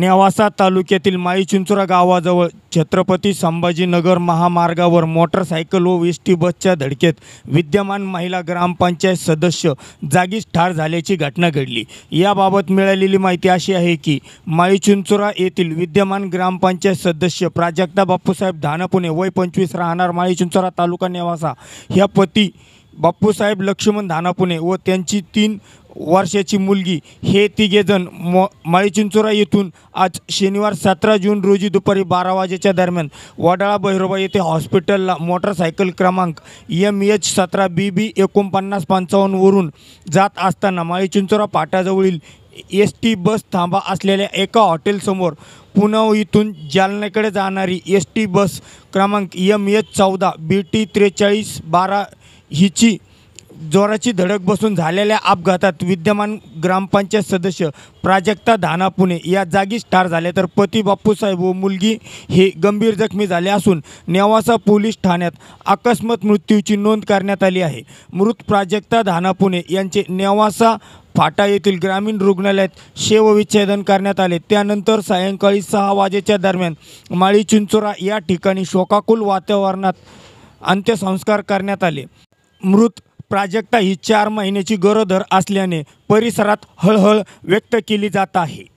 नेवासा तालुक्यातील माई गावाजवळ छत्रपती संभाजीनगर महामार्गावर मोटरसायकल व एस टी बसच्या धडकेत विद्यमान महिला ग्रामपंचायत सदस्य जागीच ठार झाल्याची घटना घडली याबाबत मिळालेली माहिती अशी आहे की माई येथील विद्यमान ग्रामपंचायत सदस्य प्राजक्ता बाप्पूसाहेब धानापुणे वय पंचवीस राहणार माळी तालुका नेवासा ह्या पती बाप्पूसाहेब लक्ष्मण धानापुणे व त्यांची तीन वर्षाची मुलगी हे तिघेजण म माळीचिंचोरा येथून आज शनिवार सतरा जून रोजी दुपारी बारा वाजेच्या दरम्यान वडाळा भैरोबा येथे हॉस्पिटलला मोटरसायकल क्रमांक एम एच सतरा बी बी एकोणपन्नास पंचावन्नवरून जात असताना माळीचिंचोरा पाटाजवळील एस टी बस थांबा असलेल्या एका हॉटेलसमोर पुनव इथून जालन्याकडे जाणारी एस टी बस क्रमांक एम एच चौदा बी टी त्रेचाळीस बारा हिची जोराची धडक बसून झालेल्या अपघातात विद्यमान ग्रामपंचायत सदस्य प्राजक्ता धाना या जागीच ठार झाले तर पती बाप्पूसाहेब व मुलगी हे गंभीर जखमी झाले असून नेवासा पोलीस ठाण्यात अकस्मात मृत्यूची नोंद करण्यात आली आहे मृत प्राजक्ता धाना यांचे नेवासा फाटा येथील ग्रामीण रुग्णालयात शेवविच्छेदन करण्यात आले त्यानंतर सायंकाळी सहा वाजेच्या दरम्यान माळी चिंचोरा या ठिकाणी शोकाकुल वातावरणात अंत्यसंस्कार करण्यात आले मृत प्राजक्ता ही चार महिन्याची गरोदर असल्याने परिसरात हळहळ व्यक्त केली जात आहे